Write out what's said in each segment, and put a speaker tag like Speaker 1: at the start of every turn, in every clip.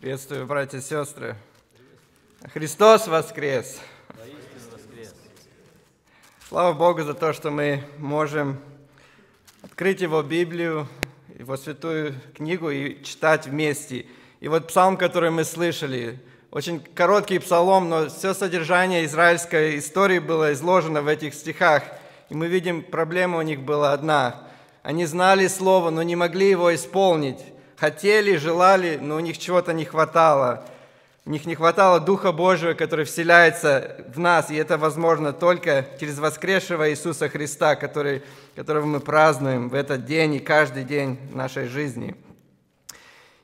Speaker 1: Приветствую, братья и сестры. Христос воскрес! воскрес! Слава Богу за то, что мы можем открыть Его Библию, Его святую книгу и читать вместе. И вот псалм, который мы слышали, очень короткий псалом, но все содержание израильской истории было изложено в этих стихах. И мы видим, проблема у них была одна. Они знали Слово, но не могли его исполнить хотели, желали, но у них чего-то не хватало. У них не хватало Духа Божьего, который вселяется в нас, и это возможно только через воскресшего Иисуса Христа, который, которого мы празднуем в этот день и каждый день нашей жизни.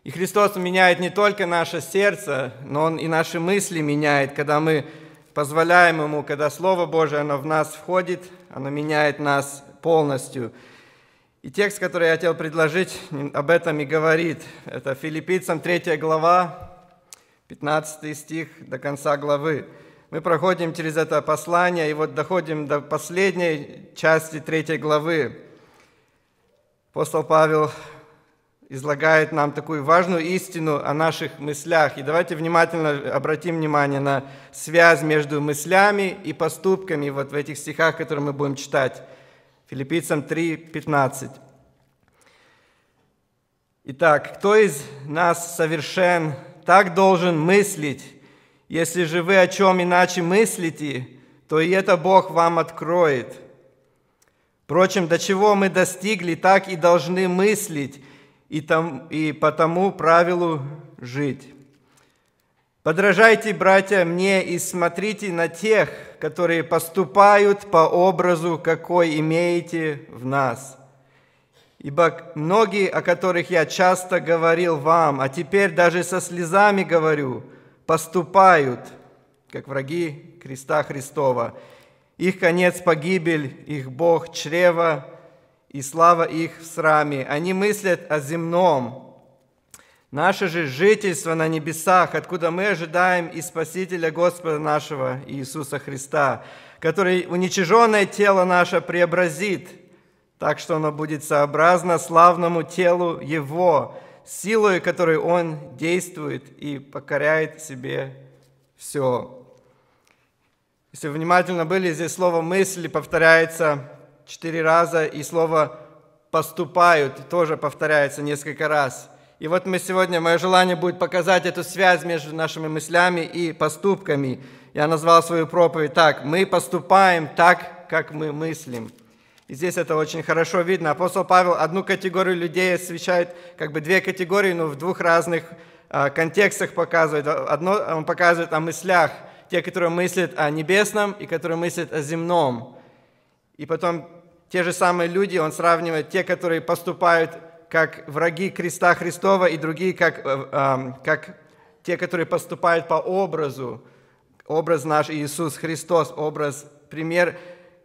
Speaker 1: И Христос меняет не только наше сердце, но Он и наши мысли меняет, когда мы позволяем Ему, когда Слово Божие, оно в нас входит, оно меняет нас полностью – и текст, который я хотел предложить, об этом и говорит. Это Филиппийцам 3 глава, 15 стих до конца главы. Мы проходим через это послание и вот доходим до последней части 3 главы. Апостол Павел излагает нам такую важную истину о наших мыслях. И давайте внимательно обратим внимание на связь между мыслями и поступками вот в этих стихах, которые мы будем читать. Филиппийцам 3:15. Итак, кто из нас совершен, так должен мыслить. Если же вы о чем иначе мыслите, то и это Бог вам откроет. Впрочем, до чего мы достигли, так и должны мыслить и, там, и по тому правилу жить. Подражайте, братья, мне и смотрите на тех, которые поступают по образу, какой имеете в нас. Ибо многие, о которых я часто говорил вам, а теперь даже со слезами говорю, поступают, как враги креста Христова. Их конец погибель, их Бог чрево, и слава их в сраме. Они мыслят о земном, Наше же жительство на небесах, откуда мы ожидаем и Спасителя Господа нашего Иисуса Христа, который уничиженное тело наше преобразит, так что оно будет сообразно славному телу Его, силой которой Он действует и покоряет себе все. Если вы внимательно были, здесь слово «мысли» повторяется четыре раза, и слово «поступают» тоже повторяется несколько раз – и вот мы сегодня, мое желание будет показать эту связь между нашими мыслями и поступками. Я назвал свою проповедь так. Мы поступаем так, как мы мыслим. И здесь это очень хорошо видно. Апостол Павел одну категорию людей освещает, как бы две категории, но в двух разных а, контекстах показывает. Одно он показывает о мыслях, те, которые мыслят о небесном и которые мыслят о земном. И потом те же самые люди, он сравнивает те, которые поступают как враги креста Христова, и другие, как, э, как те, которые поступают по образу, образ наш Иисус Христос, образ, пример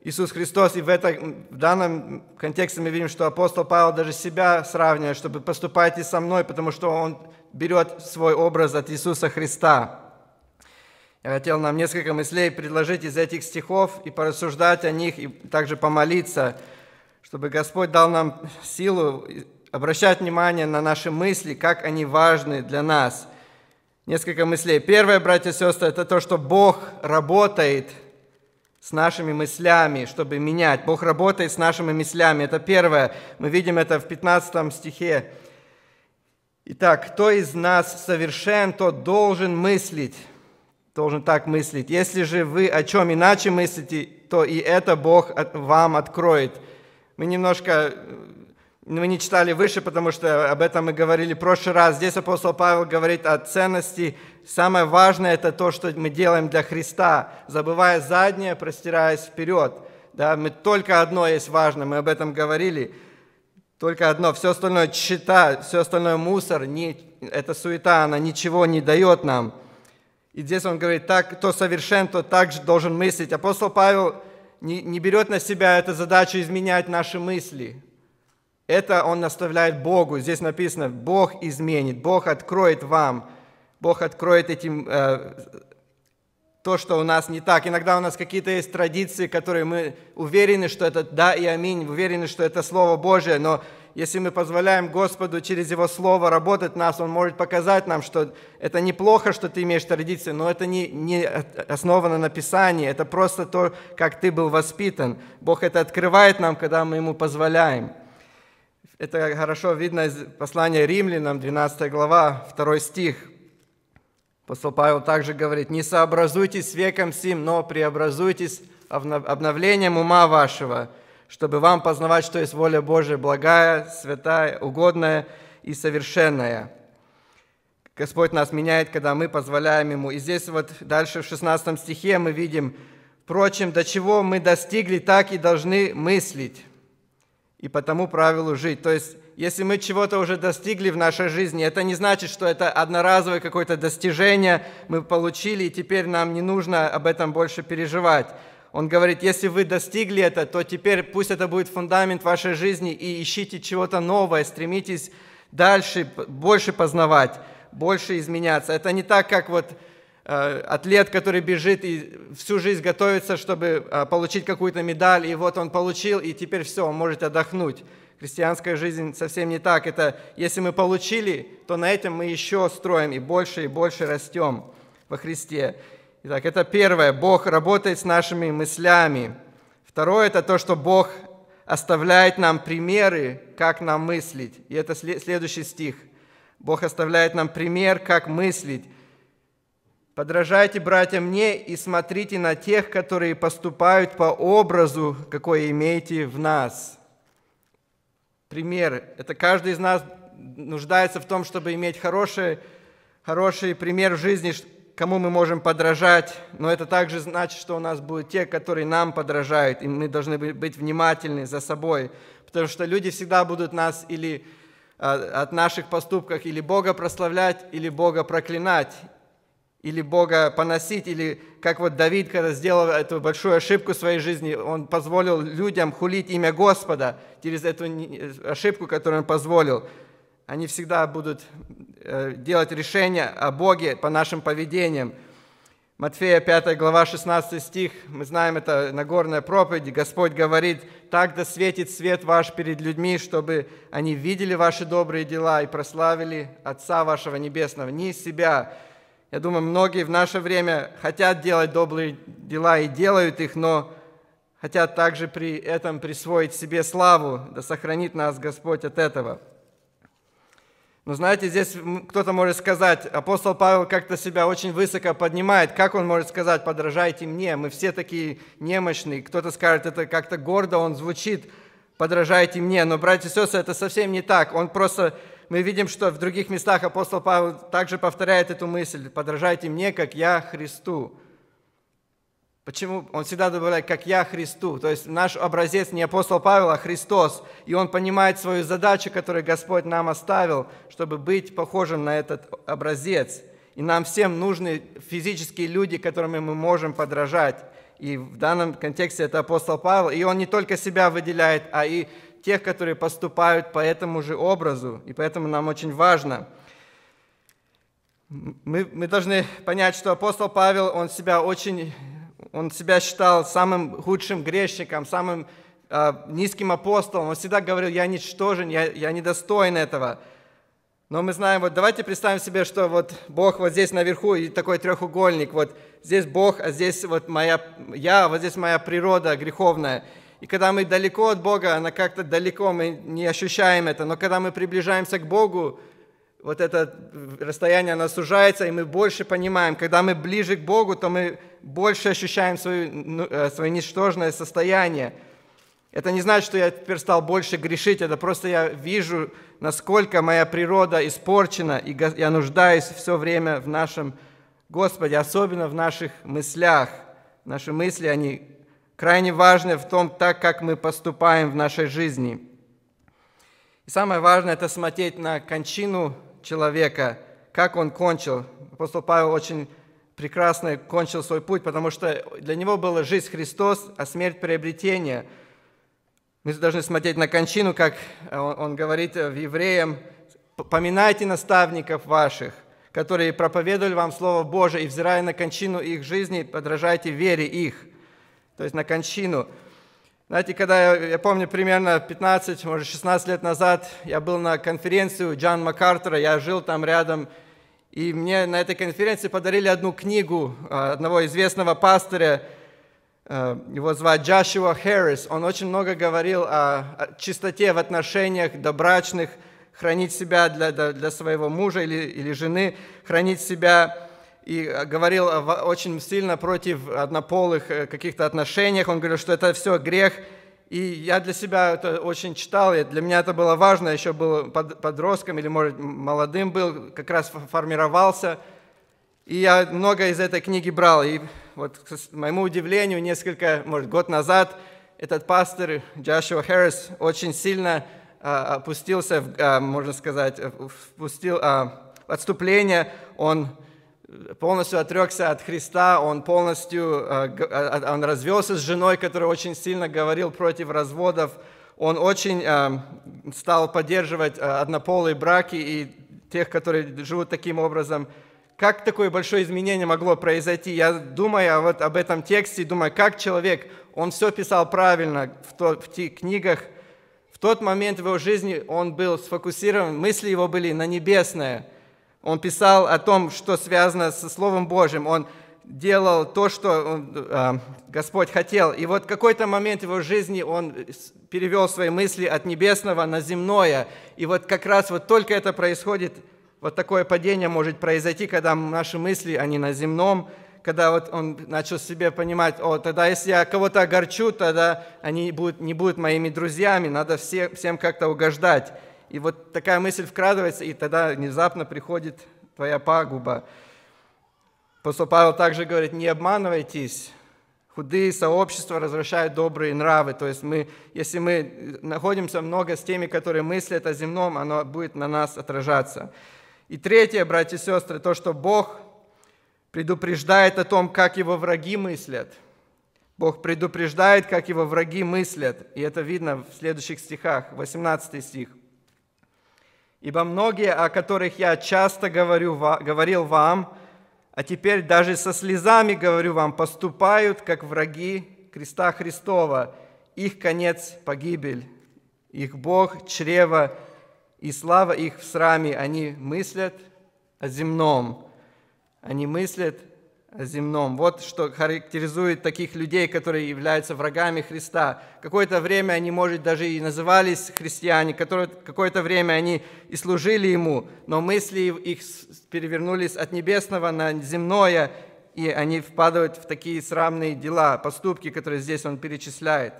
Speaker 1: Иисус Христос. И в, этом, в данном контексте мы видим, что апостол Павел даже себя сравнивает, чтобы поступайте со мной, потому что он берет свой образ от Иисуса Христа. Я хотел нам несколько мыслей предложить из этих стихов и порассуждать о них, и также помолиться, чтобы Господь дал нам силу обращать внимание на наши мысли, как они важны для нас. Несколько мыслей. Первое, братья и сестры, это то, что Бог работает с нашими мыслями, чтобы менять. Бог работает с нашими мыслями. Это первое. Мы видим это в 15 стихе. Итак, кто из нас совершен, тот должен мыслить. Должен так мыслить. Если же вы о чем иначе мыслите, то и это Бог вам откроет. Мы немножко э, мы не читали выше, потому что об этом мы говорили в прошлый раз. Здесь апостол Павел говорит о ценности. Самое важное – это то, что мы делаем для Христа, забывая заднее, простираясь вперед. Да, мы, только одно есть важно, мы об этом говорили. Только одно, все остальное чита, все остальное мусор, не, эта суета, она ничего не дает нам. И здесь он говорит, так, кто совершен, то так же должен мыслить. Апостол Павел не, не берет на себя эту задачу изменять наши мысли, это он наставляет Богу. Здесь написано, Бог изменит, Бог откроет вам, Бог откроет этим э, то, что у нас не так. Иногда у нас какие-то есть традиции, которые мы уверены, что это да и аминь, уверены, что это Слово Божие, но если мы позволяем Господу через Его Слово работать нас, Он может показать нам, что это неплохо, что ты имеешь традиции, но это не, не основано на Писании, это просто то, как ты был воспитан. Бог это открывает нам, когда мы Ему позволяем. Это хорошо видно из послания римлянам, 12 глава, 2 стих. Апостол Павел также говорит, «Не сообразуйтесь с веком сим, но преобразуйтесь обновлением ума вашего, чтобы вам познавать, что есть воля Божия, благая, святая, угодная и совершенная». Господь нас меняет, когда мы позволяем Ему. И здесь вот дальше в 16 стихе мы видим, «Впрочем, до чего мы достигли, так и должны мыслить» и по тому правилу жить. То есть, если мы чего-то уже достигли в нашей жизни, это не значит, что это одноразовое какое-то достижение мы получили, и теперь нам не нужно об этом больше переживать. Он говорит, если вы достигли это, то теперь пусть это будет фундамент вашей жизни, и ищите чего-то новое, стремитесь дальше, больше познавать, больше изменяться. Это не так, как вот Э, атлет, который бежит и всю жизнь готовится, чтобы э, получить какую-то медаль, и вот он получил, и теперь все, он может отдохнуть. Христианская жизнь совсем не так. Это если мы получили, то на этом мы еще строим и больше и больше растем во Христе. Итак, это первое. Бог работает с нашими мыслями. Второе – это то, что Бог оставляет нам примеры, как нам мыслить. И это следующий стих. Бог оставляет нам пример, как мыслить. Подражайте, братья, мне и смотрите на тех, которые поступают по образу, какой имеете в нас. Пример. Это каждый из нас нуждается в том, чтобы иметь хороший, хороший пример в жизни, кому мы можем подражать, но это также значит, что у нас будут те, которые нам подражают, и мы должны быть внимательны за собой, потому что люди всегда будут нас или а, от наших поступков или Бога прославлять, или Бога проклинать или Бога поносить, или как вот Давид, когда сделал эту большую ошибку в своей жизни, он позволил людям хулить имя Господа через эту ошибку, которую он позволил. Они всегда будут э, делать решения о Боге по нашим поведениям. Матфея 5 глава 16 стих, мы знаем, это Нагорная проповедь, Господь говорит, «Так да светит свет ваш перед людьми, чтобы они видели ваши добрые дела и прославили Отца вашего Небесного, не из себя, я думаю, многие в наше время хотят делать добрые дела и делают их, но хотят также при этом присвоить себе славу, да сохранит нас Господь от этого. Но знаете, здесь кто-то может сказать, апостол Павел как-то себя очень высоко поднимает. Как он может сказать, подражайте мне, мы все такие немощные. Кто-то скажет, это как-то гордо он звучит, подражайте мне. Но, братья и сестры, это совсем не так. Он просто мы видим, что в других местах апостол Павел также повторяет эту мысль «подражайте мне, как я Христу». Почему? Он всегда добавляет «как я Христу». То есть наш образец не апостол Павел, а Христос. И он понимает свою задачу, которую Господь нам оставил, чтобы быть похожим на этот образец. И нам всем нужны физические люди, которыми мы можем подражать. И в данном контексте это апостол Павел. И он не только себя выделяет, а и тех, которые поступают по этому же образу. И поэтому нам очень важно. Мы, мы должны понять, что апостол Павел, он себя очень, он себя считал самым худшим грешником, самым э, низким апостолом. Он всегда говорил, я ничтожен, я, я недостоин этого. Но мы знаем, вот давайте представим себе, что вот Бог вот здесь наверху и такой треугольник, вот здесь Бог, а здесь вот моя я, а вот здесь моя природа греховная. И когда мы далеко от Бога, она как-то далеко, мы не ощущаем это. Но когда мы приближаемся к Богу, вот это расстояние, оно сужается, и мы больше понимаем. Когда мы ближе к Богу, то мы больше ощущаем свое, ну, э, свое ничтожное состояние. Это не значит, что я теперь стал больше грешить, это просто я вижу, насколько моя природа испорчена, и я нуждаюсь все время в нашем Господе, особенно в наших мыслях. Наши мысли, они крайне важно в том, так как мы поступаем в нашей жизни. И самое важное – это смотреть на кончину человека, как он кончил. Апостол Павел очень прекрасно кончил свой путь, потому что для него была жизнь Христос, а смерть – приобретение. Мы должны смотреть на кончину, как он говорит в Евреям, «Поминайте наставников ваших, которые проповедовали вам Слово Божие, и, взирая на кончину их жизни, подражайте вере их» то есть на кончину. Знаете, когда я, я помню примерно 15, может 16 лет назад, я был на конференции у Джон Маккартера, я жил там рядом, и мне на этой конференции подарили одну книгу а, одного известного пастыря, а, его звать Джошуа Харрис, Он очень много говорил о чистоте в отношениях добрачных, хранить себя для, для, для своего мужа или, или жены, хранить себя и э, говорил э, очень сильно против однополых э, каких-то отношениях. Он говорил, что это все грех. И я для себя это очень читал, и для меня это было важно. Я еще был подростком или, может, молодым был, как раз формировался. И я много из этой книги брал. И вот, к моему удивлению, несколько, может, год назад этот пастор Джошуа Харрис очень сильно а, опустился, в, а, можно сказать, впустил а, отступление. Он полностью отрекся от Христа, он полностью, э, э, он развелся с женой, которая очень сильно говорил против разводов, он очень э, стал поддерживать однополые браки и тех, которые живут таким образом. Как такое большое изменение могло произойти? Я думаю вот об этом тексте, думаю, как человек, он все писал правильно в, то, в тех книгах, в тот момент в его жизни он был сфокусирован, мысли его были на небесное – он писал о том, что связано со Словом Божьим. Он делал то, что э, э, Господь хотел. И вот в какой-то момент его жизни он перевел свои мысли от небесного на земное. И вот как раз вот только это происходит, вот такое падение может произойти, когда наши мысли, они на земном, когда вот он начал себе понимать, о, тогда если я кого-то огорчу, тогда они будут, не будут моими друзьями, надо все, всем как-то угождать и вот такая мысль вкрадывается, и тогда внезапно приходит твоя пагуба. Апостол Павел также говорит, не обманывайтесь, худые сообщества разрушают добрые нравы. То есть мы, если мы находимся много с теми, которые мыслят о земном, оно будет на нас отражаться. И третье, братья и сестры, то, что Бог предупреждает о том, как его враги мыслят. Бог предупреждает, как его враги мыслят. И это видно в следующих стихах, 18 стих. Ибо многие, о которых я часто говорю, говорил вам, а теперь даже со слезами говорю вам, поступают, как враги креста Христова. Их конец – погибель, их Бог – чрево, и слава их в сраме. Они мыслят о земном, они мыслят земном. Вот что характеризует таких людей, которые являются врагами Христа. Какое-то время они, может, даже и назывались христиане, которые какое-то время они и служили Ему, но мысли их перевернулись от небесного на земное, и они впадают в такие срамные дела, поступки, которые здесь он перечисляет.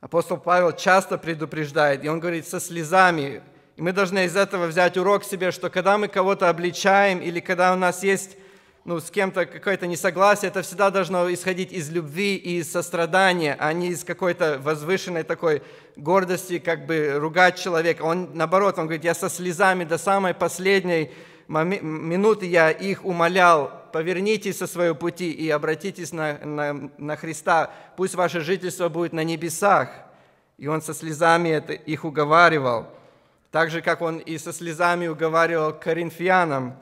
Speaker 1: Апостол Павел часто предупреждает, и он говорит со слезами, и мы должны из этого взять урок себе, что когда мы кого-то обличаем или когда у нас есть ну, с кем-то какое-то несогласие, это всегда должно исходить из любви и из сострадания, а не из какой-то возвышенной такой гордости, как бы ругать человека. Он, наоборот, он говорит, я со слезами до самой последней минуты я их умолял, повернитесь со своего пути и обратитесь на, на, на Христа, пусть ваше жительство будет на небесах. И он со слезами это их уговаривал – так же, как он и со слезами уговаривал коринфянам,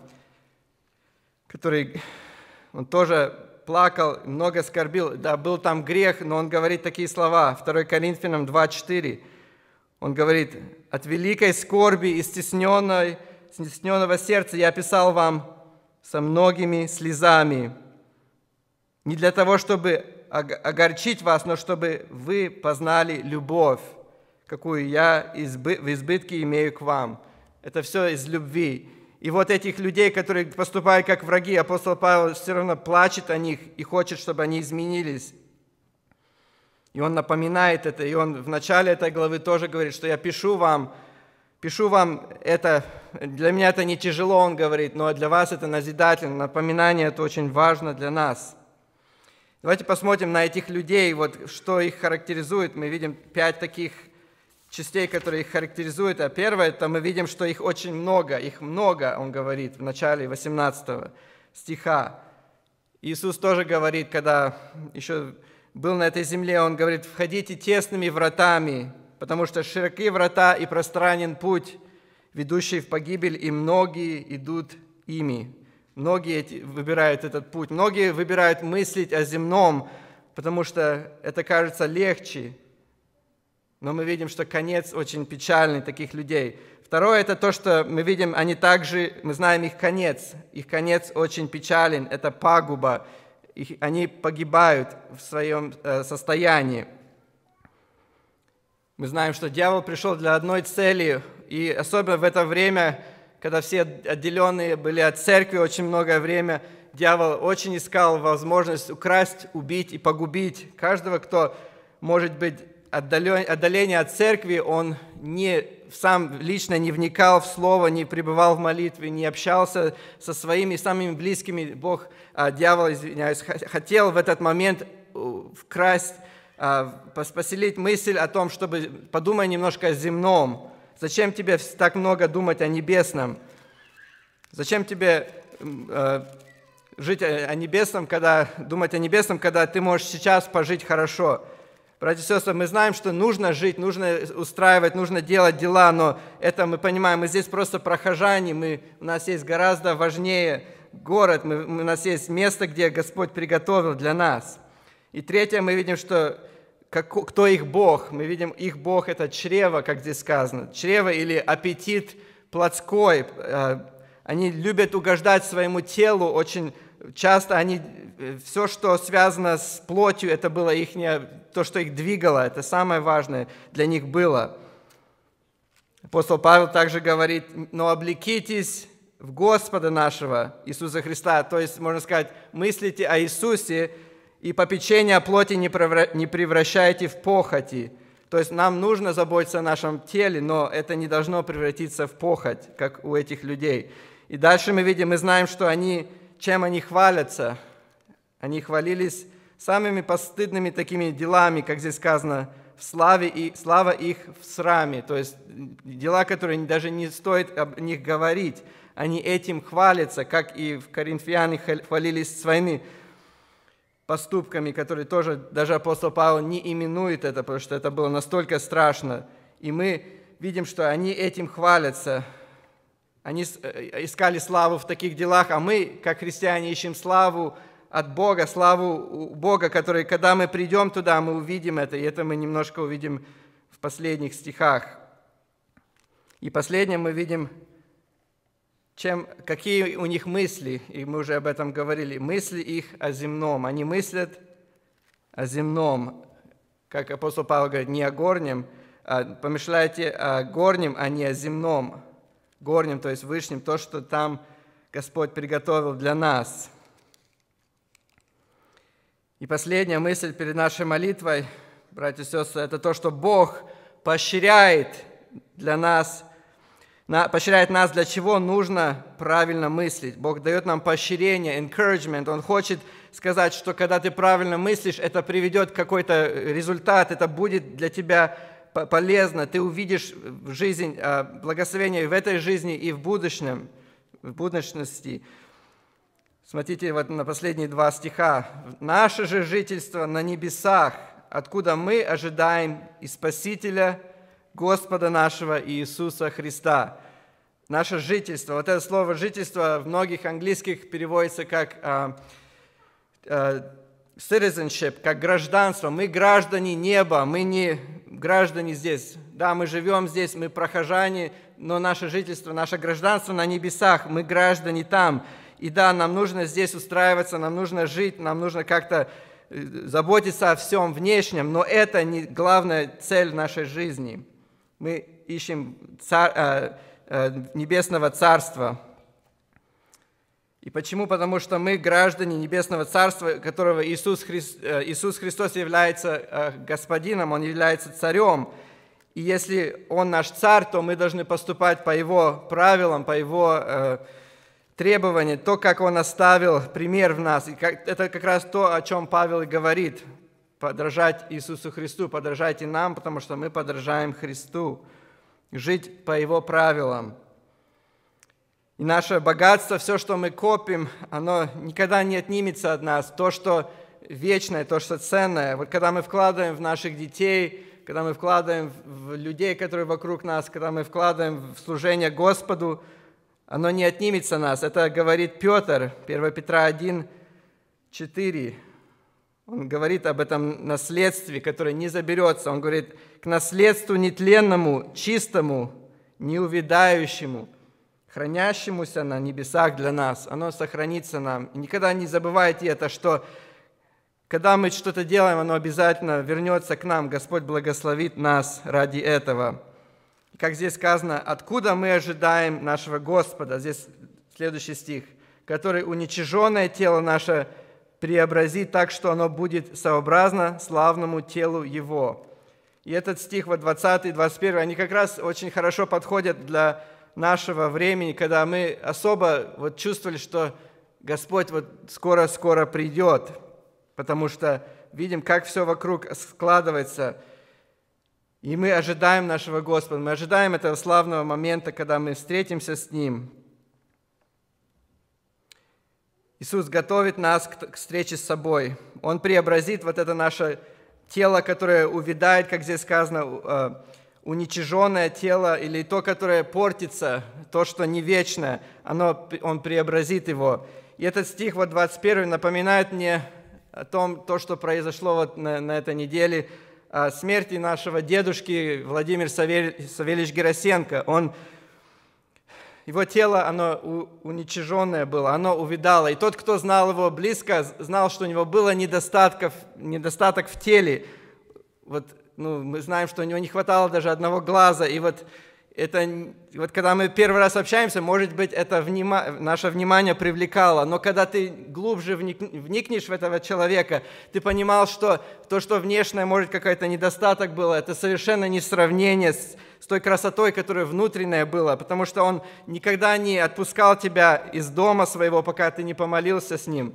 Speaker 1: который он тоже плакал, много скорбил, да, был там грех, но он говорит такие слова, 2 Коринфянам 2.4. Он говорит, от великой скорби и стесненной, стесненного сердца я писал вам со многими слезами, не для того, чтобы огорчить вас, но чтобы вы познали любовь какую я в избытке имею к вам. Это все из любви. И вот этих людей, которые поступают как враги, апостол Павел все равно плачет о них и хочет, чтобы они изменились. И он напоминает это, и он в начале этой главы тоже говорит, что я пишу вам, пишу вам это, для меня это не тяжело, он говорит, но для вас это назидательно, напоминание это очень важно для нас. Давайте посмотрим на этих людей, вот что их характеризует. Мы видим пять таких частей, которые их характеризуют. А первое, это мы видим, что их очень много, их много, он говорит в начале 18 стиха. Иисус тоже говорит, когда еще был на этой земле, он говорит, входите тесными вратами, потому что широки врата и пространен путь, ведущий в погибель, и многие идут ими. Многие выбирают этот путь, многие выбирают мыслить о земном, потому что это кажется легче, но мы видим, что конец очень печальный таких людей. Второе – это то, что мы видим, они также, мы знаем их конец. Их конец очень печален, это пагуба. Их, они погибают в своем э, состоянии. Мы знаем, что дьявол пришел для одной цели, и особенно в это время, когда все отделенные были от церкви очень многое время, дьявол очень искал возможность украсть, убить и погубить каждого, кто, может быть, отдаление от церкви, он не, сам лично не вникал в слово, не пребывал в молитве, не общался со своими самыми близкими. Бог, а, дьявол, извиняюсь, хотел в этот момент вкрасть, а, поселить мысль о том, чтобы подумай немножко о земном. Зачем тебе так много думать о небесном? Зачем тебе а, жить о небесном, когда, думать о небесном, когда ты можешь сейчас пожить хорошо? Братья и сестры, мы знаем, что нужно жить, нужно устраивать, нужно делать дела, но это мы понимаем, мы здесь просто прохожане, мы, у нас есть гораздо важнее город, мы, у нас есть место, где Господь приготовил для нас. И третье, мы видим, что как, кто их Бог. Мы видим, их Бог – это чрево, как здесь сказано. Чрево или аппетит плотской. Э, они любят угождать своему телу очень часто они, э, все, что связано с плотью, это было их, то, что их двигало, это самое важное для них было. Апостол Павел также говорит, но облекитесь в Господа нашего Иисуса Христа. То есть, можно сказать, мыслите о Иисусе и попечение о плоти не превращайте в похоти. То есть нам нужно заботиться о нашем теле, но это не должно превратиться в похоть, как у этих людей. И дальше мы видим, мы знаем, что они чем они хвалятся. Они хвалились самыми постыдными такими делами, как здесь сказано, в славе и слава их в сраме, то есть дела, которые даже не стоит об них говорить. Они этим хвалятся, как и в Коринфяне хвалились своими поступками, которые тоже даже апостол Павел не именует это, потому что это было настолько страшно. И мы видим, что они этим хвалятся, они э, э, искали славу в таких делах, а мы, как христиане, ищем славу от Бога, славу Бога, который, когда мы придем туда, мы увидим это, и это мы немножко увидим в последних стихах. И последнее мы видим, чем, какие у них мысли, и мы уже об этом говорили, мысли их о земном. Они мыслят о земном, как апостол Павел говорит, не о горнем, а помышляйте о горнем, а не о земном горним, то есть вышним, то, что там Господь приготовил для нас. И последняя мысль перед нашей молитвой, братья и сестры, это то, что Бог поощряет для нас, поощряет нас, для чего нужно правильно мыслить. Бог дает нам поощрение, encouragement. Он хочет сказать, что когда ты правильно мыслишь, это приведет к какой-то результат, это будет для тебя полезно, ты увидишь в жизнь, а, благословение в этой жизни и в будущем, в будущности. Смотрите вот на последние два стиха. «Наше же жительство на небесах, откуда мы ожидаем и Спасителя, Господа нашего Иисуса Христа». Наше жительство, вот это слово «жительство» в многих английских переводится как а, а, citizenship, как гражданство. Мы граждане неба, мы не граждане здесь. Да, мы живем здесь, мы прохожане, но наше жительство, наше гражданство на небесах, мы граждане там. И да, нам нужно здесь устраиваться, нам нужно жить, нам нужно как-то э, заботиться о всем внешнем, но это не главная цель нашей жизни. Мы ищем цар, э, э, небесного царства. И почему? Потому что мы граждане Небесного Царства, которого Иисус, Христ, э, Иисус Христос является э, Господином, Он является Царем. И если Он наш Царь, то мы должны поступать по Его правилам, по Его э, требованиям, то, как Он оставил пример в нас. И как, это как раз то, о чем Павел и говорит. Подражать Иисусу Христу, подражайте нам, потому что мы подражаем Христу. Жить по Его правилам – и наше богатство, все, что мы копим, оно никогда не отнимется от нас. То, что вечное, то, что ценное. Вот когда мы вкладываем в наших детей, когда мы вкладываем в людей, которые вокруг нас, когда мы вкладываем в служение Господу, оно не отнимется нас. Это говорит Петр, 1 Петра 1, 4. Он говорит об этом наследстве, которое не заберется. Он говорит, к наследству нетленному, чистому, неувидающему, хранящемуся на небесах для нас. Оно сохранится нам. И никогда не забывайте это, что когда мы что-то делаем, оно обязательно вернется к нам. Господь благословит нас ради этого. как здесь сказано, откуда мы ожидаем нашего Господа? Здесь следующий стих, который уничиженное тело наше преобразит так, что оно будет сообразно славному телу Его. И этот стих, вот 20 и 21, они как раз очень хорошо подходят для нашего времени, когда мы особо вот чувствовали, что Господь вот скоро-скоро придет, потому что видим, как все вокруг складывается, и мы ожидаем нашего Господа, мы ожидаем этого славного момента, когда мы встретимся с Ним. Иисус готовит нас к встрече с собой. Он преобразит вот это наше тело, которое увядает, как здесь сказано, а, уничиженное тело или то, которое портится, то, что не вечное, оно, он преобразит его. И этот стих вот 21 напоминает мне о том, то, что произошло вот на, на этой неделе, о смерти нашего дедушки Владимир Савель, Савельевич Герасенко. Он, его тело, оно у, уничиженное было, оно увидало. И тот, кто знал его близко, знал, что у него было недостатков, недостаток в теле. Вот ну, мы знаем, что у него не хватало даже одного глаза, и вот это, вот когда мы первый раз общаемся, может быть, это внима, наше внимание привлекало, но когда ты глубже вник, вникнешь в этого человека, ты понимал, что то, что внешнее, может, какой-то недостаток было, это совершенно не сравнение с, с той красотой, которая внутренняя была, потому что он никогда не отпускал тебя из дома своего, пока ты не помолился с ним.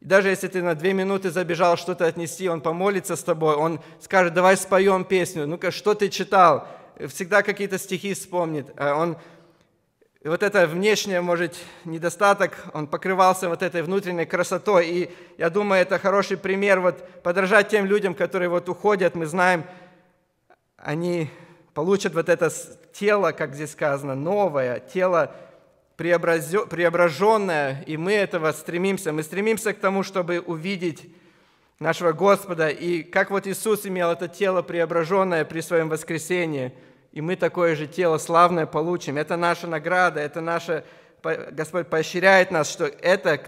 Speaker 1: И даже если ты на две минуты забежал что-то отнести, он помолится с тобой, он скажет, давай споем песню, ну-ка, что ты читал? Всегда какие-то стихи вспомнит. А он вот это внешнее, может, недостаток, он покрывался вот этой внутренней красотой. И я думаю, это хороший пример вот подражать тем людям, которые вот уходят, мы знаем, они получат вот это тело, как здесь сказано, новое, тело преображенное, и мы этого стремимся. Мы стремимся к тому, чтобы увидеть нашего Господа, и как вот Иисус имел это тело преображенное при своем воскресении, и мы такое же тело славное получим. Это наша награда, это наша... Господь поощряет нас, что это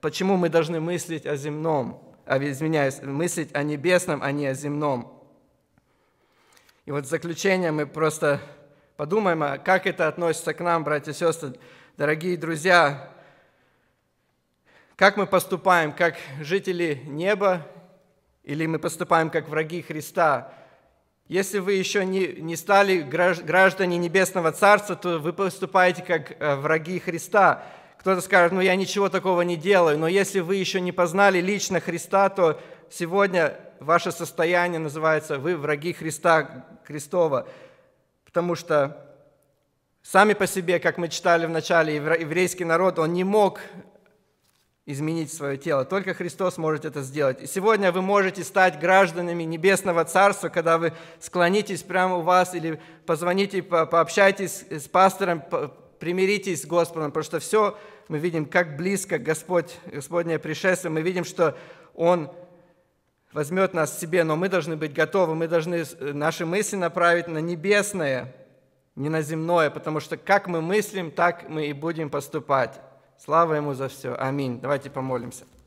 Speaker 1: почему мы должны мыслить о земном, а, извиняюсь, мыслить о небесном, а не о земном. И вот в заключение мы просто подумаем, а как это относится к нам, братья и сестры. Дорогие друзья, как мы поступаем, как жители неба, или мы поступаем, как враги Христа? Если вы еще не, не стали граждане Небесного Царства, то вы поступаете как э, враги Христа. Кто-то скажет, ну я ничего такого не делаю, но если вы еще не познали лично Христа, то сегодня ваше состояние называется «Вы враги Христа, Христова», потому что Сами по себе, как мы читали в начале, еврейский народ, он не мог изменить свое тело. Только Христос может это сделать. И сегодня вы можете стать гражданами Небесного Царства, когда вы склонитесь прямо у вас или позвоните, пообщайтесь с пастором, примиритесь с Господом, потому что все мы видим, как близко Господь, Господнее пришествие, мы видим, что Он возьмет нас себе, но мы должны быть готовы, мы должны наши мысли направить на небесное, не на земное, потому что как мы мыслим, так мы и будем поступать. Слава Ему за все. Аминь. Давайте помолимся.